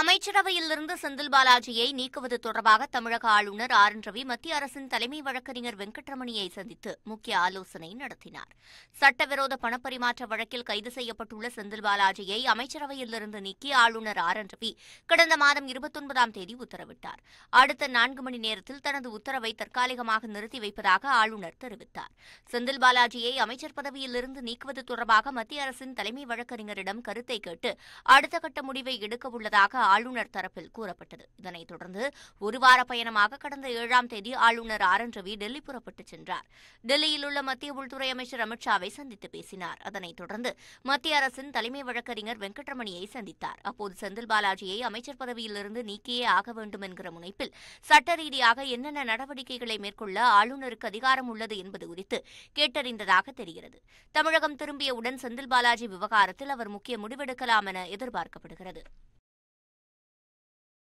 அமைச்சரவையிலிருந்து செந்தில் பாலாஜியை நீக்குவது தொடர்பாக தமிழக ஆளுநர் ஆர் என் ரவி மத்திய அரசின் தலைமை வழக்கறிஞர் வெங்கட்ரமணியை சந்தித்து முக்கிய ஆலோசனை நடத்தினார் சட்டவிரோத பணப்பரிமாற்ற வழக்கில் கைது செய்யப்பட்டுள்ள செந்தில் பாலாஜியை அமைச்சரவையிலிருந்து நீக்கி ஆளுநர் ஆர் என் ரவி கடந்த மாதம் இருபத்தொன்பதாம் தேதி உத்தரவிட்டார் அடுத்த நான்கு மணி நேரத்தில் தனது உத்தரவை தற்காலிகமாக நிறுத்தி வைப்பதாக ஆளுநர் தெரிவித்தார் செந்தில் பாலாஜியை அமைச்சர் பதவியிலிருந்து நீக்குவது தொடர்பாக மத்திய அரசின் தலைமை வழக்கறிஞரிடம் கருத்தை கேட்டு அடுத்த கட்ட முடிவை எடுக்க உள்ளதாக ஆளுநர் தரப்பில் கூறப்பட்டது இதனைத் தொடர்ந்து ஒருவார பயணமாக கடந்த ஏழாம் தேதி ஆளுநர் ஆர் என் ரவி டெல்லி புறப்பட்டுச் சென்றார் டெல்லியில் உள்ள மத்திய உள்துறை அமைச்சர் அமித்ஷாவை சந்தித்து பேசினார் அதனைத் தொடர்ந்து மத்திய அரசின் தலைமை வழக்கறிஞர் வெங்கட்ரமணியை சந்தித்தார் அப்போது செந்தில் பாலாஜியை அமைச்சர் பதவியிலிருந்து நீக்கியே ஆக வேண்டும் என்கிற முனைப்பில் சட்ட ரீதியாக என்னென்ன நடவடிக்கைகளை மேற்கொள்ள ஆளுநருக்கு அதிகாரம் உள்ளது என்பது குறித்து கேட்டறிந்ததாக தெரிகிறது தமிழகம் திரும்பியவுடன் செந்தில் பாலாஜி விவகாரத்தில் அவர் முக்கிய முடிவெடுக்கலாம் என எதிர்பார்க்கப்படுகிறது